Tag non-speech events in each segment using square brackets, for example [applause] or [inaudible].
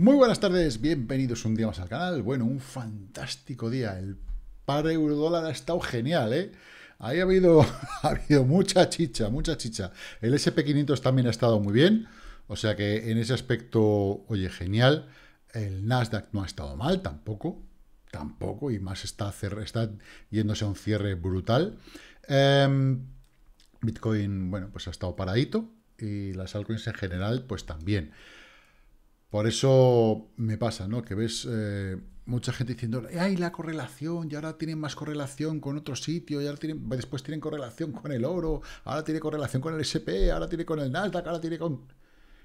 Muy buenas tardes, bienvenidos un día más al canal. Bueno, un fantástico día. El par euro dólar ha estado genial, ¿eh? Ahí ha habido, [laughs] ha habido mucha chicha, mucha chicha. El SP500 también ha estado muy bien. O sea que en ese aspecto, oye, genial. El Nasdaq no ha estado mal tampoco. Tampoco. Y más está, está yéndose a un cierre brutal. Em, Bitcoin, bueno, pues ha estado paradito. Y las altcoins en general, pues también. Por eso me pasa, ¿no? Que ves eh, mucha gente diciendo, ¡ay, la correlación! Y ahora tienen más correlación con otro sitio, y después tienen correlación con el oro, ahora tiene correlación con el SP, ahora tiene con el Nasdaq, ahora tiene con...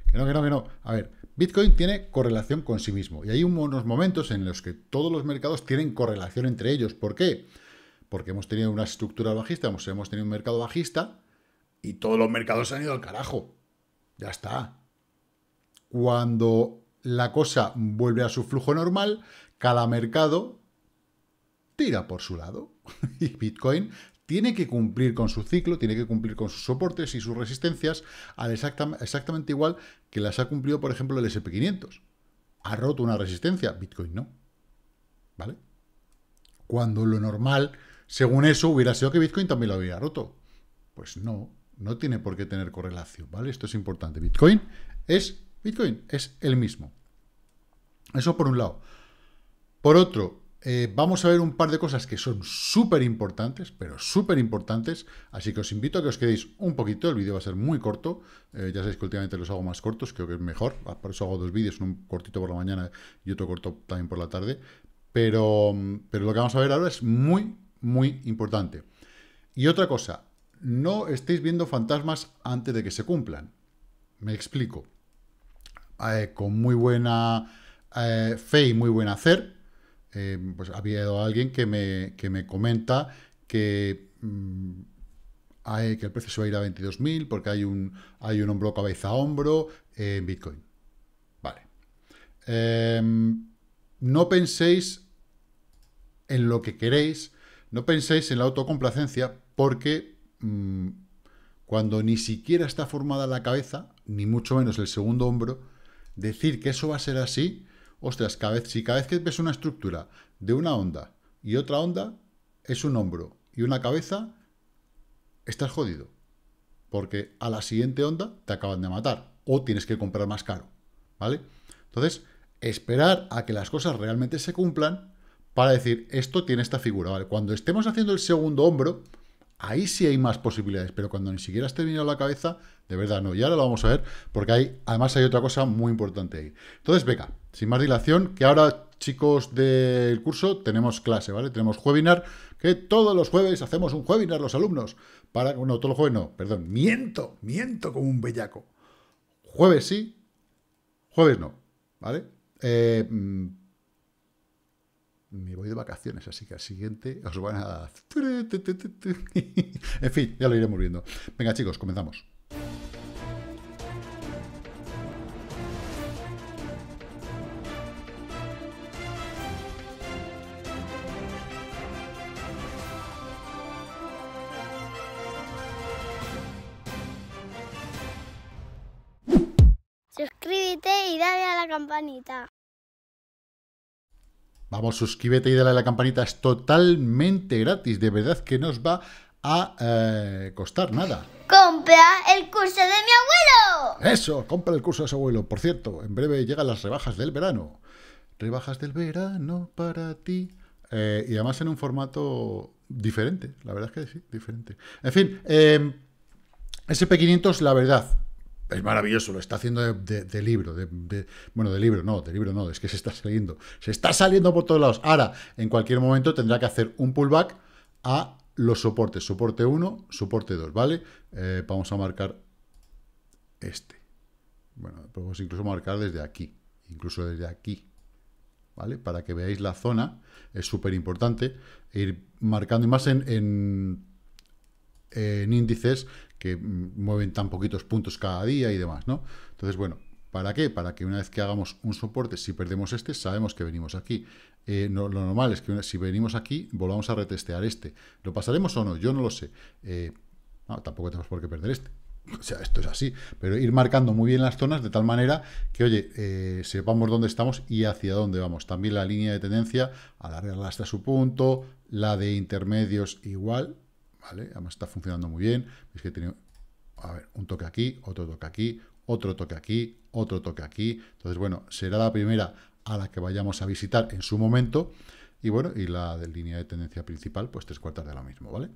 Que no, que no, que no. A ver, Bitcoin tiene correlación con sí mismo. Y hay unos momentos en los que todos los mercados tienen correlación entre ellos. ¿Por qué? Porque hemos tenido una estructura bajista, hemos tenido un mercado bajista, y todos los mercados se han ido al carajo. Ya está cuando la cosa vuelve a su flujo normal, cada mercado tira por su lado. [laughs] Y Bitcoin tiene que cumplir con su ciclo, tiene que cumplir con sus soportes y sus resistencias al exactamente igual que las ha cumplido, por ejemplo, el SP500. Ha roto una resistencia, Bitcoin no. ¿Vale? Cuando lo normal, según eso, hubiera sido que Bitcoin también lo hubiera roto. Pues no, no tiene por qué tener correlación, ¿vale? Esto es importante. Bitcoin es Bitcoin es el mismo. Eso por un lado. Por otro, eh, vamos a ver un par de cosas que son súper importantes, pero súper importantes, así que os invito a que os quedéis un poquito, el vídeo va a ser muy corto, eh, ya sabéis que últimamente los hago más cortos, creo que es mejor, ah, por eso hago dos vídeos, un cortito por la mañana y otro corto también por la tarde, pero lo que vamos a ver ahora es muy, muy importante. Y otra cosa, no estéis viendo fantasmas antes de que se cumplan, me explico. Eh, con muy buena eh, fe y muy buen hacer, eh, pues ha habido alguien que me, que me comenta que, mm, que el precio se va a ir a 22.000 porque hay un, hay un hombro cabeza a hombro en Bitcoin. Vale. Em, no penséis en lo que queréis, no penséis en la autocomplacencia porque mm, cuando ni siquiera está formada la cabeza, ni mucho menos el segundo hombro, decir que eso va a ser así, ostras, cada si cada vez que ves una estructura de una onda y otra onda, es un hombro y una cabeza, estás jodido. Porque a la siguiente onda te acaban de matar o tienes que comprar más caro. ¿Vale? Entonces, esperar a que las cosas realmente se cumplan para decir, esto tiene esta figura, Cuando estemos haciendo el segundo hombro, Ahí sí hay más posibilidades, pero cuando ni siquiera has terminado la cabeza, de verdad no. Y ahora lo vamos a ver, porque hay, además hay otra cosa muy importante ahí. Entonces, beca, sin más dilación, que ahora, chicos del curso, tenemos clase, ¿vale? Tenemos webinar, que todos los jueves hacemos un webinar los alumnos. Para, bueno, todos los jueves no, perdón, miento, miento como un bellaco. Jueves sí, jueves no, ¿vale? Eh, mm, me voy de vacaciones, así que al siguiente os van a... [laughs] en fin, ya lo iremos viendo. Venga chicos, comenzamos. Suscríbete y dale a la campanita. Vamos, suscríbete y dale a la campanita, es totalmente gratis, de verdad que no os va a eh, costar nada. ¡Compra el curso de mi abuelo! Eso, compra el curso de su abuelo. Por cierto, en breve llegan las rebajas del verano. Rebajas del verano para ti. Eh, y además en un formato diferente, la verdad es que sí, diferente. En fin, eh, SP500, la verdad, es maravilloso, lo está haciendo de, libro, de, bueno, de libro no, de libro no, es que se está saliendo, se está saliendo por todos lados. Ahora, en cualquier momento tendrá que hacer un pullback a los soportes, soporte 1, soporte 2, ¿vale? Eh, vamos a marcar este. Bueno, podemos incluso marcar desde aquí, incluso desde aquí, ¿vale? Para que veáis la zona, es súper importante ir marcando, y más en, en índices que mueven tan poquitos puntos cada día y demás, ¿no? Entonces, bueno, ¿Para qué? Para que una vez que hagamos un soporte, si perdemos este, sabemos que venimos aquí. Eh, no, lo normal es que si venimos aquí, volvamos a retestear este. ¿Lo pasaremos o no? Yo no lo sé. Eh, tampoco tenemos por qué perder este. O sea, esto es así. Pero ir marcando muy bien las zonas de tal manera que, oye, eh, sepamos dónde estamos y hacia dónde vamos. También la línea de tendencia, alargarla hasta su punto, la de intermedios igual, Además está funcionando muy bien. Es que tiene, un toque aquí, otro toque aquí, otro toque aquí, otro toque aquí. Entonces, bueno, será la primera a la que vayamos a visitar en su momento. Y bueno, y la de línea de tendencia principal, pues tres cuartas de la mismo, ¿vale?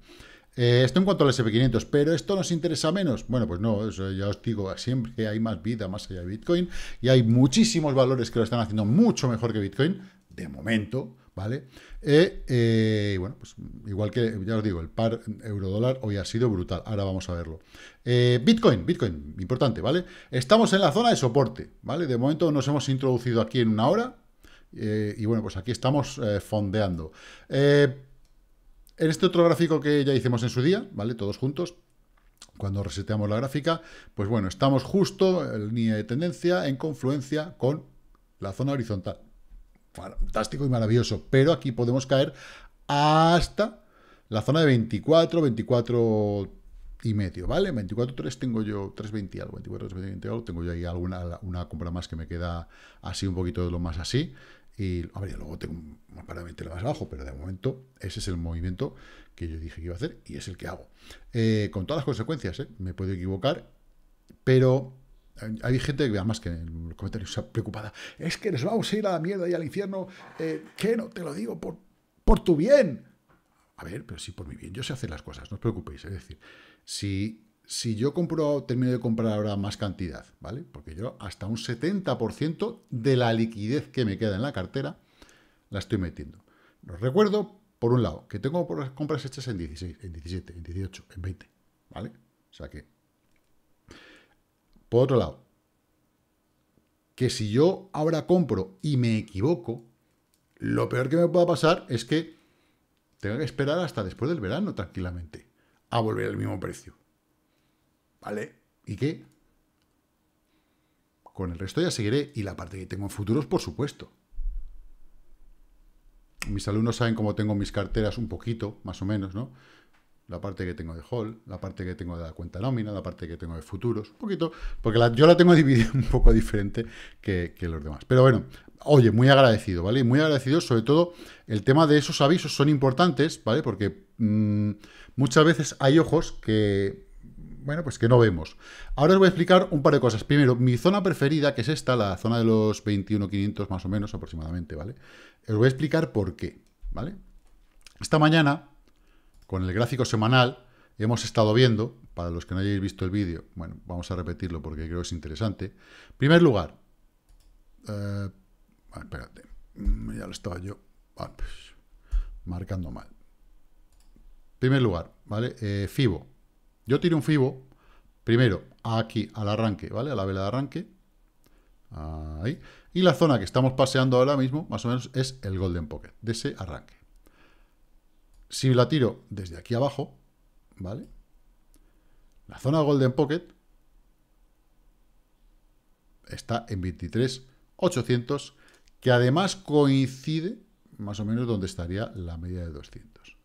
Eh, esto en cuanto al SP500, pero ¿esto nos interesa menos? Bueno, pues no, ya os digo, siempre hay más vida más allá de Bitcoin y hay muchísimos valores que lo están haciendo mucho mejor que Bitcoin, de momento, ¿vale? E, eh, bueno, pues igual que, ya os digo, el par euro-dólar hoy ha sido brutal, ahora vamos a verlo. Eh, Bitcoin, Bitcoin, importante, ¿vale? Estamos en la zona de soporte, ¿vale? De momento nos hemos introducido aquí en una hora eh, y bueno, pues aquí estamos fondeando. en este otro gráfico que ya hicimos en su día, ¿vale? Todos juntos, cuando reseteamos la gráfica, pues bueno, estamos justo en línea de tendencia en confluencia con la zona horizontal, fantástico y maravilloso, pero aquí podemos caer hasta la zona de 24, 24 y medio, ¿vale? 24, 3 tengo yo, 3.20 algo, 24.320 algo, tengo yo ahí alguna una compra más que me queda así, un poquito de lo más así, y a ver, luego tengo para meter más abajo, pero de momento ese es el movimiento que yo dije que iba a hacer y es el que hago. Eh, con todas las consecuencias, ¿eh? me puedo equivocar, pero hay gente que, además, que en los comentarios está preocupada. Es que nos vamos a ir a la mierda y al infierno. Eh, que no te lo digo por, por tu bien. A ver, pero sí por mi bien yo sé hacer las cosas, no os preocupéis. Es decir, si, si yo compro, termino de comprar ahora más cantidad, ¿vale? Porque yo hasta un 70% de la liquidez que me queda en la cartera la estoy metiendo. Os recuerdo, por un lado, que tengo compras hechas en 16, en 17, en 18, en 20, ¿vale? O sea que por otro lado, que si yo ahora compro y me equivoco, lo peor que me pueda pasar es que tenga que esperar hasta después del verano tranquilamente a volver al mismo precio. ¿Vale? ¿Y qué? Con el resto ya seguiré y la parte que tengo en futuros, por supuesto. Mis alumnos saben cómo tengo mis carteras un poquito, más o menos, ¿no? la parte que tengo de Hall, la parte que tengo de la cuenta nómina, la parte que tengo de futuros, un poquito, porque yo la tengo [laughs] dividida un poco diferente que, los demás. Pero bueno, oye, muy agradecido, ¿vale? Muy agradecido, sobre todo el tema de esos avisos son importantes, ¿vale? Porque mm, muchas veces hay ojos que, bueno, pues que no vemos. Ahora os voy a explicar un par de cosas. Primero, mi zona preferida, que es esta, la zona de los 21.500 más o menos aproximadamente, ¿vale? Os voy a explicar por qué, ¿vale? Esta mañana con el gráfico semanal hemos estado viendo, para los que no hayáis visto el vídeo, bueno, vamos a repetirlo porque creo que es interesante. primer lugar, eh, ah, espérate, mm, ya lo estaba yo ah, marcando mal. primer lugar, ¿vale? Eh, FIBO. Yo tiro un FIBO, primero, aquí, al arranque, ¿vale? A la vela de arranque. Ahí. Y la zona que estamos paseando ahora mismo, más o menos, es el Golden Pocket, de ese arranque. Si la tiro desde aquí abajo, ¿vale? La zona Golden Pocket está en 23,800, que además coincide más o menos donde estaría la media de 200.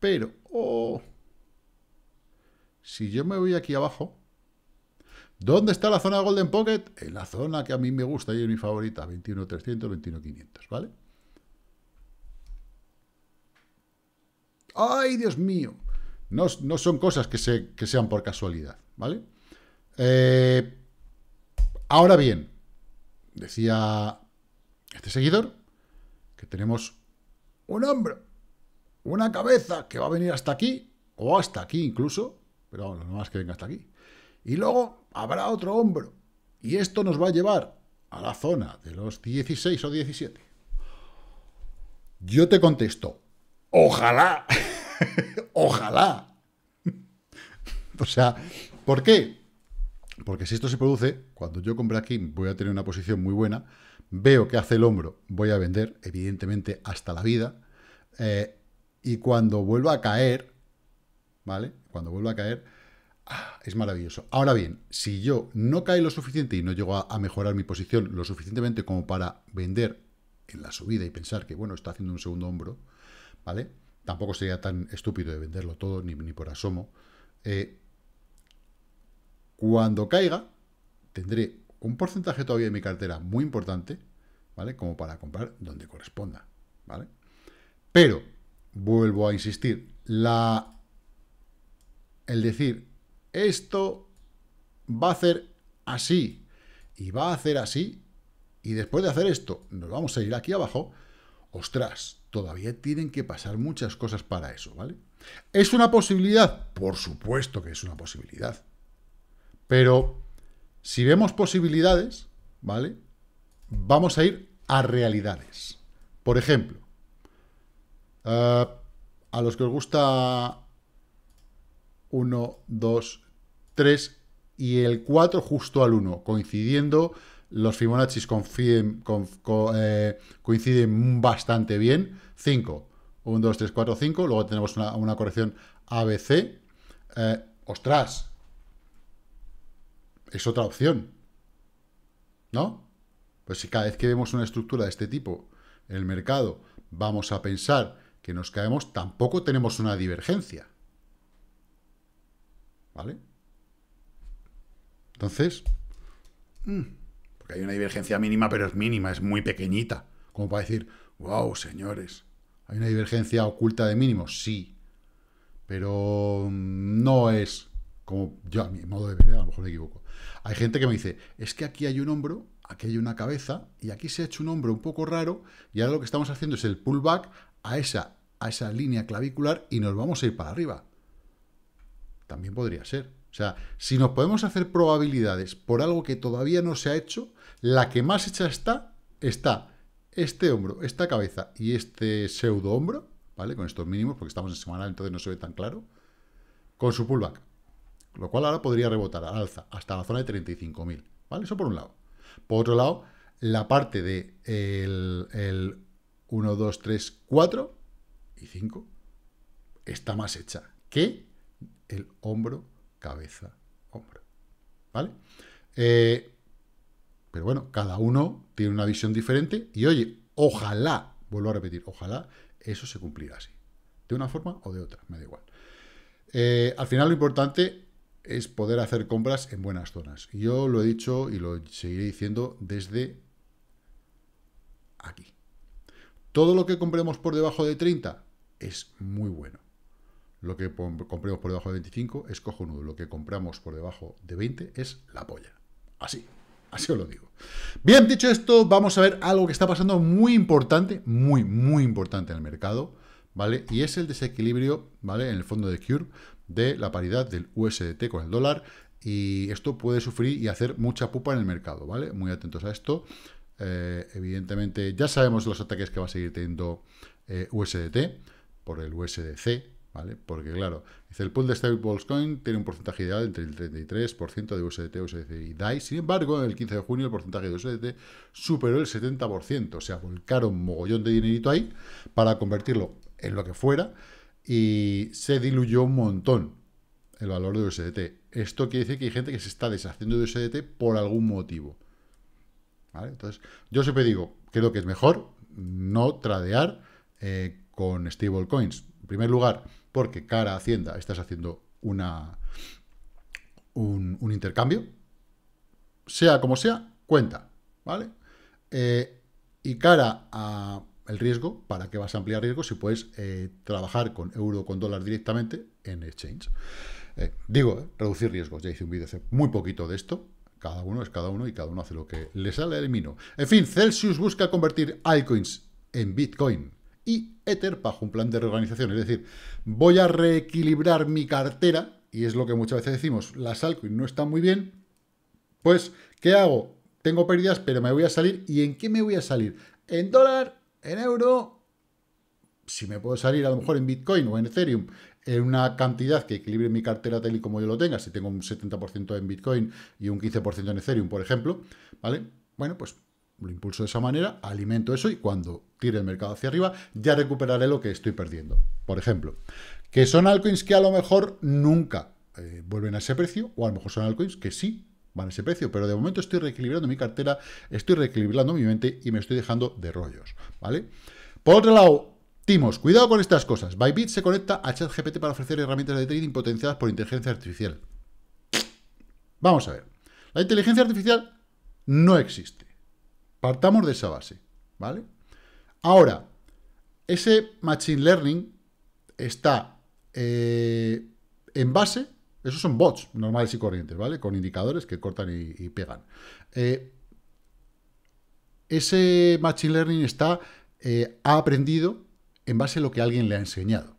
Pero, oh, si yo me voy aquí abajo, ¿dónde está la zona Golden Pocket? En la zona que a mí me gusta y es mi favorita, 21.300, 21.500, ¿vale? ¡Ay, Dios mío! No, son cosas que, se, sean por casualidad, ¿vale? Eh, ahora bien, decía este seguidor que tenemos un hombro, una cabeza que va a venir hasta aquí, o hasta aquí incluso, pero vamos, no más que venga hasta aquí. Y luego habrá otro hombro, y esto nos va a llevar a la zona de los 16 o 17. Yo te contesto, Ojalá. [laughs] Ojalá. o sea, ¿por qué? Porque si esto se produce, cuando yo compre aquí voy a tener una posición muy buena, veo que hace el hombro, voy a vender, evidentemente, hasta la vida, eh, y cuando vuelva a caer, ¿vale? Cuando vuelva a caer, ah, es maravilloso. Ahora bien, si yo no cae lo suficiente y no llego a mejorar mi posición lo suficientemente como para vender en la subida y pensar que, bueno, está haciendo un segundo hombro, ¿vale? Tampoco sería tan estúpido de venderlo todo, ni, por asomo. Eh, cuando caiga, tendré un porcentaje todavía de mi cartera muy importante, ¿vale? Como para comprar donde corresponda, ¿vale? Pero, vuelvo a insistir, la, el decir, esto va a hacer así, y va a hacer así, y después de hacer esto, nos vamos a ir aquí abajo, ostras, todavía tienen que pasar muchas cosas para eso, ¿vale? ¿Es una posibilidad? Por supuesto que es una posibilidad. Pero si vemos posibilidades, ¿vale? Vamos a ir a realidades. Por ejemplo, eh, a los que os gusta 1, 2, 3 y el 4 justo al 1, coincidiendo los Fibonacci eh, coinciden bastante bien. 5, 1, 2, 3, 4, 5. Luego tenemos una, corrección ABC. Eh, ¡Ostras! Es otra opción. ¿No? Pues si cada vez que vemos una estructura de este tipo en el mercado vamos a pensar que nos caemos, tampoco tenemos una divergencia. ¿Vale? Entonces... Mm hay una divergencia mínima, pero es mínima, es muy pequeñita. Como para decir, wow, señores, hay una divergencia oculta de mínimos, sí. Pero mm, no es como yo, a mi modo de ver, a lo mejor me equivoco. Hay gente que me dice, es que aquí hay un hombro, aquí hay una cabeza, y aquí se ha hecho un hombro un poco raro, y ahora lo que estamos haciendo es el pullback a esa, a esa línea clavicular y nos vamos a ir para arriba. También podría ser. O sea, si nos podemos hacer probabilidades por algo que todavía no se ha hecho, la que más hecha está, está este hombro, esta cabeza y este pseudo hombro, ¿vale? Con estos mínimos, porque estamos en semanal, entonces no se ve tan claro, con su pullback. Lo cual ahora podría rebotar al alza hasta la zona de 35.000, ¿vale? Eso por un lado. Por otro lado, la parte de el, el 1, 2, 3, 4 y 5 está más hecha que el hombro cabeza, hombro. ¿Vale? Eh, pero bueno, cada uno tiene una visión diferente y oye, ojalá, vuelvo a repetir, ojalá eso se cumplirá así. De una forma o de otra, me da igual. Eh, al final lo importante es poder hacer compras en buenas zonas. Yo lo he dicho y lo seguiré diciendo desde aquí. Todo lo que compremos por debajo de 30 es muy bueno lo que compremos por debajo de 25 es cojonudo. Lo que compramos por debajo de 20 es la polla. Así, así os lo digo. Bien, dicho esto, vamos a ver algo que está pasando muy importante, muy, muy importante en el mercado, ¿vale? Y es el desequilibrio, ¿vale? En el fondo de Cure de la paridad del USDT con el dólar. Y esto puede sufrir y hacer mucha pupa en el mercado, ¿vale? Muy atentos a esto. Eh, evidentemente, ya sabemos los ataques que va a seguir teniendo eh, USDT por el USDC, ¿vale? Porque claro, dice el pool de Stablecoin Coin tiene un porcentaje ideal entre el 33% de USDT, USDC y DAI. Sin embargo, el 15 de junio el porcentaje de USDT superó el 70%, o sea, volcaron mogollón de dinerito ahí para convertirlo en lo que fuera y se diluyó un montón el valor de USDT. Esto quiere decir que hay gente que se está deshaciendo de USDT por algún motivo. ¿Vale? Entonces, yo siempre digo, creo que es mejor no tradear eh, con stablecoins. En primer lugar, porque cara a Hacienda estás haciendo una, un, intercambio, sea como sea, cuenta, ¿vale? Eh, y cara a el riesgo, ¿para qué vas a ampliar riesgo si puedes eh, trabajar con euro o con dólar directamente en exchange? Eh, digo, reducir riesgos, ya hice un vídeo hace muy poquito de esto, cada uno es cada uno y cada uno hace lo que le sale del mino. En fin, Celsius busca convertir altcoins en Bitcoin. Y Ether bajo un plan de reorganización. Es decir, voy a reequilibrar mi cartera, y es lo que muchas veces decimos, las y no están muy bien, pues, ¿qué hago? Tengo pérdidas, pero me voy a salir. ¿Y en qué me voy a salir? ¿En dólar? ¿En euro? Si me puedo salir a lo mejor en Bitcoin o en Ethereum en una cantidad que equilibre mi cartera tal y como yo lo tenga, si tengo un 70% en Bitcoin y un 15% en Ethereum, por ejemplo, ¿vale? Bueno, pues lo impulso de esa manera, alimento eso y cuando tire el mercado hacia arriba ya recuperaré lo que estoy perdiendo. Por ejemplo, que son altcoins que a lo mejor nunca eh, vuelven a ese precio, o a lo mejor son altcoins que sí van a ese precio, pero de momento estoy reequilibrando mi cartera, estoy reequilibrando mi mente y me estoy dejando de rollos, ¿vale? Por otro lado, Timos, cuidado con estas cosas. Bybit se conecta a ChatGPT para ofrecer herramientas de trading potenciadas por inteligencia artificial. Vamos a ver. La inteligencia artificial no existe. Partamos de esa base, ¿vale? Ahora, ese Machine Learning está eh, en base, esos son bots normales y corrientes, ¿vale? Con indicadores que cortan y, pegan. Eh, ese Machine Learning está, eh, ha aprendido en base a lo que alguien le ha enseñado.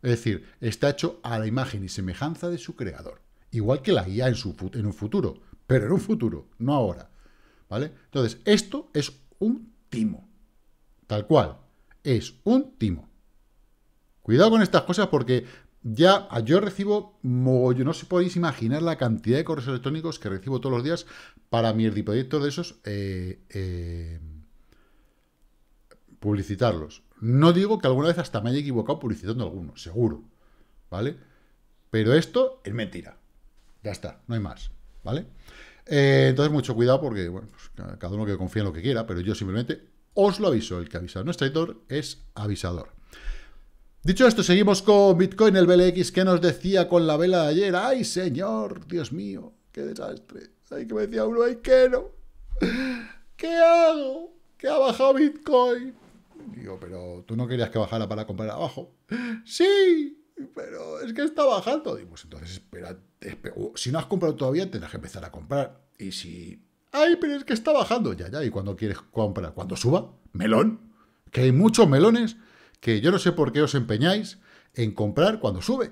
Es decir, está hecho a la imagen y semejanza de su creador. Igual que la guía en, su, en un futuro, pero en un futuro, no ahora. ¿vale? Entonces, esto es un timo, tal cual, es un timo. Cuidado con estas cosas porque ya yo recibo, no se podéis imaginar la cantidad de correos electrónicos que recibo todos los días para mi proyectos de esos eh, eh, publicitarlos. No digo que alguna vez hasta me haya equivocado publicitando alguno, seguro, ¿vale? Pero esto es mentira. Ya está, no hay más, ¿vale? vale eh, entonces, mucho cuidado porque, bueno, pues, cada uno que confía en lo que quiera, pero yo simplemente os lo aviso. El que avisa no es traidor, es avisador. Dicho esto, seguimos con Bitcoin, el BLX, que nos decía con la vela de ayer. ¡Ay, señor! ¡Dios mío! ¡Qué desastre! ¡Ay, que me decía uno! ¡Ay, qué no! ¿Qué hago? ¡Que ha bajado Bitcoin! Digo, pero tú no querías que bajara para comprar abajo. ¡Sí! pero es que está bajando. Y pues entonces espera, uh, si no has comprado todavía, tendrás que empezar a comprar. Y si, ay, pero es que está bajando, ya, ya, y cuando quieres comprar, cuando suba, melón, que hay muchos melones que yo no sé por qué os empeñáis en comprar cuando sube.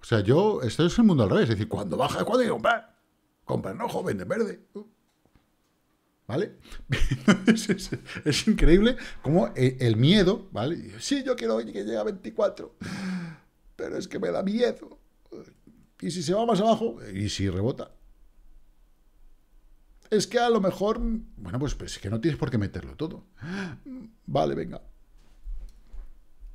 O sea, yo, estoy es el mundo al revés, es decir, cuando baja, cuando hay que comprar. Comprar, no, joven, de verde. Uh. ¿vale? [laughs] es, increíble como eh, el, miedo, ¿vale? Sí, yo quiero que llegue a 24, pero es que me da miedo. Y si se va más abajo, y si rebota. Es que a lo mejor, bueno, pues, pues es que no tienes por qué meterlo todo. Vale, venga.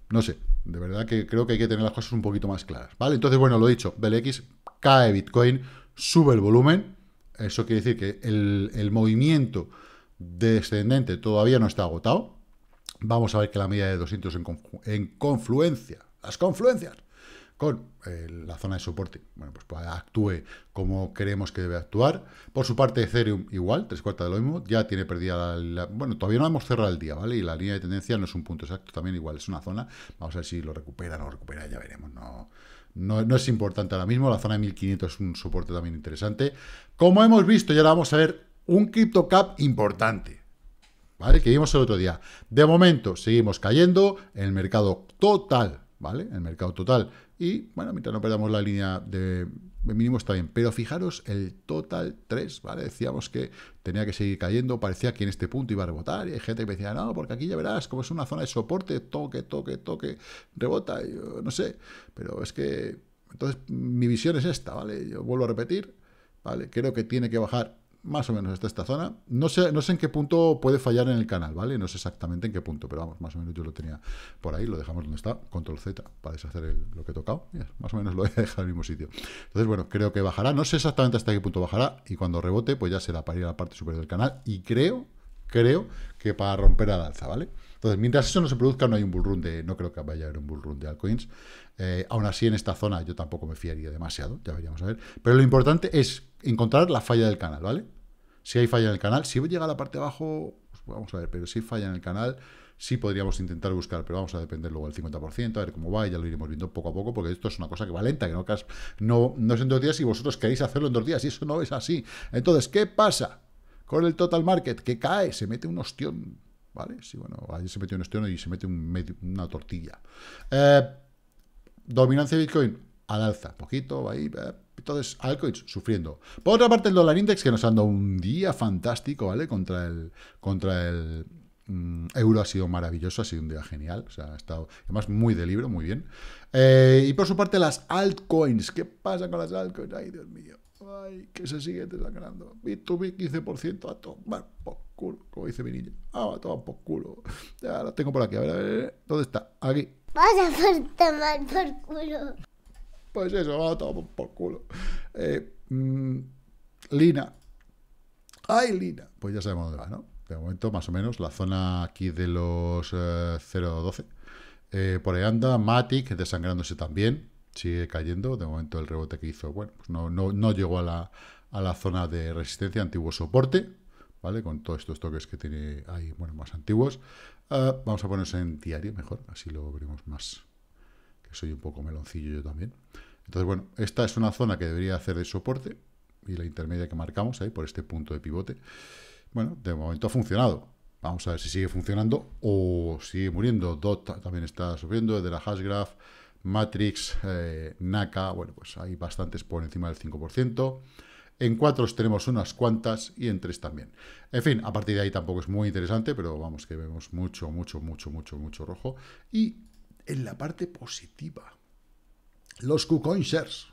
No sé, de verdad que creo que hay que tener las cosas un poquito más claras, ¿vale? Entonces, bueno, lo he dicho, BLX, cae Bitcoin, sube el volumen, eso quiere decir que el, movimiento descendente todavía no está agotado. Vamos a ver que la media de 200 en, confluencia, las confluencias, con eh, la zona de soporte, bueno, pues, pues actúe como creemos que debe actuar. Por su parte, Ethereum igual, tres cuartas de lo mismo, ya tiene perdida la, Bueno, todavía no hemos cerrado el día, ¿vale? Y la línea de tendencia no es un punto exacto, también igual es una zona. Vamos a ver si lo recupera, no lo recupera, ya veremos, no... No, es importante ahora mismo, la zona de 1500 es un soporte también interesante. Como hemos visto, ya ahora vamos a ver un crypto cap importante, ¿vale? Que vimos el otro día. De momento, seguimos cayendo en el mercado total, ¿vale? En el mercado total. Y, bueno, mientras no perdamos la línea de mínimo está bien. Pero fijaros el total 3, ¿vale? Decíamos que tenía que seguir cayendo, parecía que en este punto iba a rebotar, y hay gente que me decía, no, porque aquí ya verás, como es una zona de soporte, toque, toque, toque, rebota, yo no sé. Pero es que, entonces, mi visión es esta, ¿vale? Yo vuelvo a repetir, ¿vale? Creo que tiene que bajar más o menos hasta esta zona. No sé, no sé en qué punto puede fallar en el canal, ¿vale? No sé exactamente en qué punto, pero vamos, más o menos yo lo tenía por ahí, lo dejamos donde está, control Z, para deshacer lo que he tocado. más o menos lo he [laughs] dejado en el mismo sitio. Entonces, bueno, creo que bajará, no sé exactamente hasta qué punto bajará, y cuando rebote, pues ya será para ir a la parte superior del canal, y creo, creo que para romper al alza, ¿vale? Entonces, mientras eso no se produzca, no hay un bullrun de, no creo que vaya a haber un bullrun de altcoins. Eh, aún así, en esta zona yo tampoco me fiaría demasiado, ya veríamos a ver. Pero lo importante es encontrar la falla del canal, ¿vale? Si hay falla en el canal, si llega a la parte de abajo, pues vamos a ver, pero si falla en el canal, sí podríamos intentar buscar, pero vamos a depender luego del 50%, a ver cómo va, y ya lo iremos viendo poco a poco, porque esto es una cosa que va lenta, que no, no, es en dos días y vosotros queréis hacerlo en dos días, y eso no es así. Entonces, ¿qué pasa con el total market? Que cae, se mete un ostión, ¿vale? Sí, bueno, ahí se mete un ostión y se mete una tortilla. Eh, dominancia de Bitcoin, al alza, poquito, va ahí, eh, entonces, altcoins sufriendo. Por otra parte, el dólar index que nos dado un día fantástico, ¿vale? Contra el, contra el mm, euro ha sido maravilloso, ha sido un día genial. O sea, ha estado, además, muy de libro, muy bien. Eh, y por su parte, las altcoins. ¿Qué pasa con las altcoins? Ay, Dios mío. Ay, que se sigue desangrando. B2B 15% a tomar por culo, como dice mi niña. Ah, a tomar por culo. Ya la tengo por aquí, a ver, a ver. ¿Dónde está? Aquí. a tomar por culo pues eso, va todo por culo. Eh, mm, Lina. ¡Ay, Lina! Pues ya sabemos dónde va, ¿no? De momento, más o menos, la zona aquí de los 0.12. Eh, eh, por ahí anda Matic desangrándose también. Sigue cayendo. De momento, el rebote que hizo, bueno, pues no, no, no llegó a la, a la zona de resistencia, antiguo soporte. ¿Vale? Con todos estos toques que tiene ahí, bueno, más antiguos. vamos a ponerse en diario mejor, así lo veremos más. Que soy un poco meloncillo yo también. Entonces, bueno, esta es una zona que debería hacer de soporte y la intermedia que marcamos ahí por este punto de pivote. Bueno, de momento ha funcionado. Vamos a ver si sigue funcionando o sigue muriendo. DOT también está subiendo, de la Hashgraph, Matrix, NACA. Eh, Naka, bueno, pues hay bastantes por encima del 5%. En 4 tenemos unas cuantas y en 3 también. En fin, a partir de ahí tampoco es muy interesante, pero vamos que vemos mucho, mucho, mucho, mucho, mucho rojo. Y en la parte positiva, los KuCoin shares.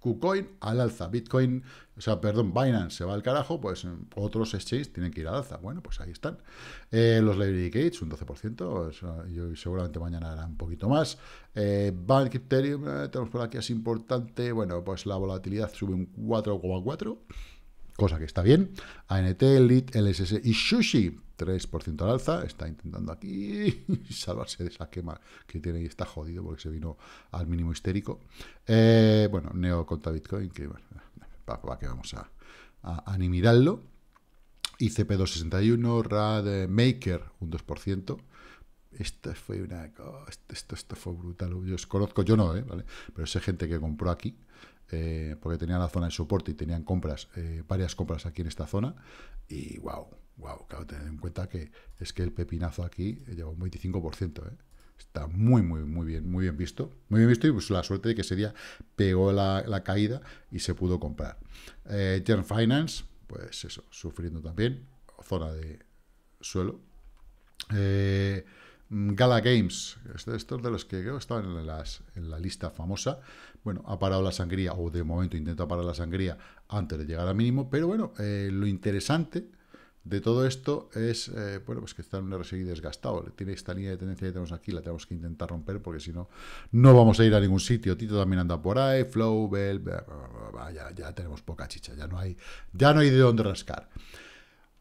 KuCoin al alza, Bitcoin, o sea, perdón, Binance se va al carajo, pues otros exchanges tienen que ir al alza. Bueno, pues ahí están. Eh, los Library Gates, un 12%, yo, seguramente mañana hará un poquito más. Eh, Bank Ethereum, eh, tenemos por aquí, es importante. Bueno, pues la volatilidad sube un 4,4% cosa que está bien. ANT, LIT, LSS y Sushi, 3% al alza, está intentando aquí [laughs] salvarse de esa quema que tiene y está jodido porque se vino al mínimo histérico. Eh, bueno, Neo contra Bitcoin, que para, que vamos a, a, ICP261, RAD Maker, un 2%. Esto fue una esto, esto, fue brutal. Yo os conozco, yo no, ¿eh? ¿Vale? pero sé gente que compró aquí eh, porque tenían la zona de soporte y tenían compras, eh, varias compras aquí en esta zona. Y wow, wow, claro, tened en cuenta que es que el pepinazo aquí lleva un 25%. ¿eh? Está muy, muy, muy bien, muy bien visto. Muy bien visto y pues la suerte de que ese día pegó la, caída y se pudo comprar. Eh, Finance, pues eso, sufriendo también, zona de suelo. Gala Games, este, estos de los que creo que estaban en la lista famosa bueno, ha parado la sangría, o de momento intenta parar la sangría antes de llegar al mínimo, pero bueno, eh, lo interesante de todo esto es, eh, bueno, pues que está en un RSI desgastado, tiene esta línea de tendencia que tenemos aquí, la tenemos que intentar romper, porque si no, no vamos a ir a ningún sitio, Tito también anda por ahí, Flow, Bell, ya, tenemos poca chicha, ya no hay, ya no hay de dónde rascar.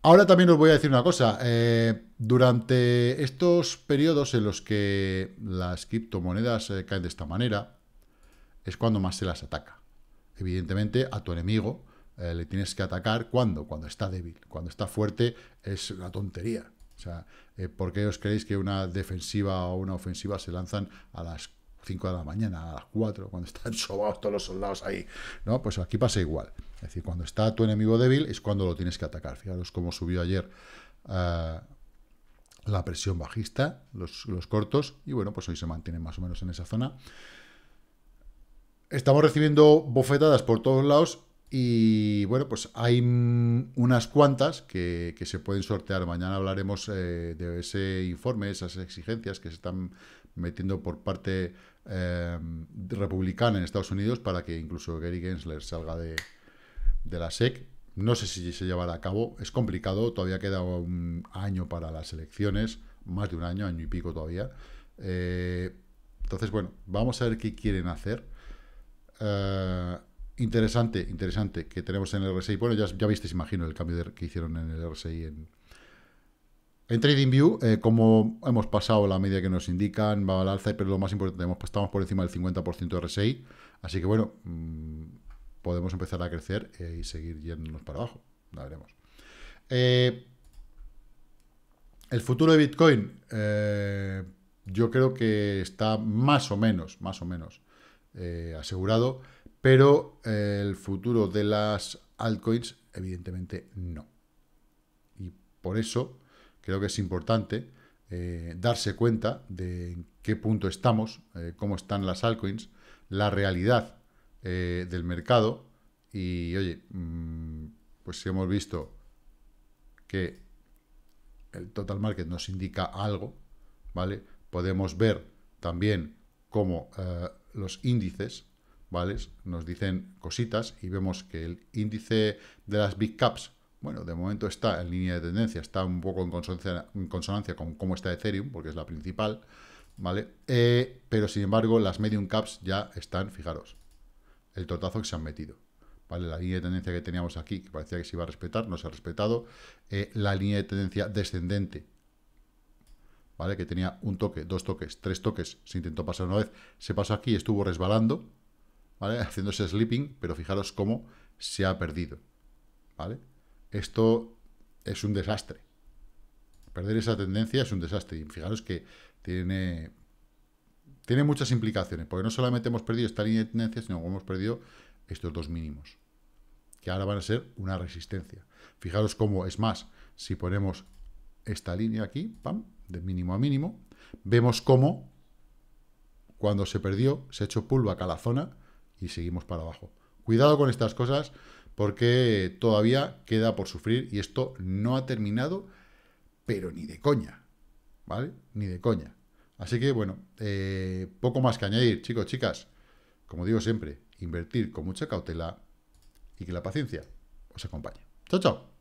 Ahora también os voy a decir una cosa. Eh, durante estos periodos en los que las criptomonedas caen de esta manera, es cuando más se las ataca. Evidentemente, a tu enemigo eh, le tienes que atacar cuando, cuando está débil. Cuando está fuerte es una tontería. O sea, eh, ¿por qué os creéis que una defensiva o una ofensiva se lanzan a las 5 de la mañana, a las 4, cuando están [laughs] sobados todos los soldados ahí? ¿No? Pues aquí pasa igual. Es decir, cuando está tu enemigo débil es cuando lo tienes que atacar. Fijaros cómo subió ayer eh, la presión bajista, los, los cortos, y bueno, pues hoy se mantienen más o menos en esa zona estamos recibiendo bofetadas por todos lados y bueno, pues hay mm, unas cuantas que, se pueden sortear. Mañana hablaremos eh, de ese informe, esas exigencias que se están metiendo por parte eh, republicana en Estados Unidos para que incluso Gary Gensler salga de, la SEC. No sé si se llevará a cabo, es complicado, todavía queda un año para las elecciones, más de un año, año y pico todavía. Eh, entonces, bueno, vamos a ver qué quieren hacer eh, interesante, interesante, que tenemos en el RSI. Bueno, ya, ya visteis, imagino, el cambio que hicieron en el RSI en, en TradingView, eh, como hemos pasado la media que nos indican, va al alza, pero lo más importante, estamos por encima del 50% de RSI, así que bueno, mm, podemos empezar a crecer eh, y seguir yéndonos para abajo, la veremos. el futuro de Bitcoin, yo creo que está más o menos, más o menos, eh, asegurado, pero eh, el futuro de las altcoins, evidentemente, no. Y por eso creo que es importante eh, darse cuenta de qué punto estamos, cómo están las altcoins, la realidad del mercado y, oye, mm, pues si hemos visto que el total market nos indica algo, ¿vale? Podemos ver también cómo los índices, ¿vale? Nos dicen cositas y vemos que el índice de las big caps, bueno, de momento está en línea de tendencia, está un poco en consonancia, con cómo está Ethereum, porque es la principal, ¿vale? Eh, pero sin embargo, las medium caps ya están, fijaros, el tortazo que se han metido. ¿Vale? La línea de tendencia que teníamos aquí, que parecía que se iba a respetar, no se ha respetado. Eh, la línea de tendencia descendente ¿vale? Que tenía un toque, dos toques, tres toques, se intentó pasar una vez, se pasó aquí, estuvo resbalando, ¿vale? [laughs] Haciéndose sleeping, pero fijaros cómo se ha perdido, ¿vale? Esto es un desastre. Perder esa tendencia es un desastre. Y fijaros que tiene, tiene muchas implicaciones, porque no solamente hemos perdido esta línea de tendencia, sino que hemos perdido estos dos mínimos, que ahora van a ser una resistencia. Fijaros cómo, es más, si ponemos esta línea aquí, pam, de mínimo a mínimo, vemos cómo cuando se perdió se echó pullback a la zona y seguimos para abajo. Cuidado con estas cosas porque todavía queda por sufrir y esto no ha terminado, pero ni de coña, ¿vale? Ni de coña. Así que, bueno, eh, poco más que añadir, chicos, chicas. Como digo siempre, invertir con mucha cautela y que la paciencia os acompañe. Chao, chao.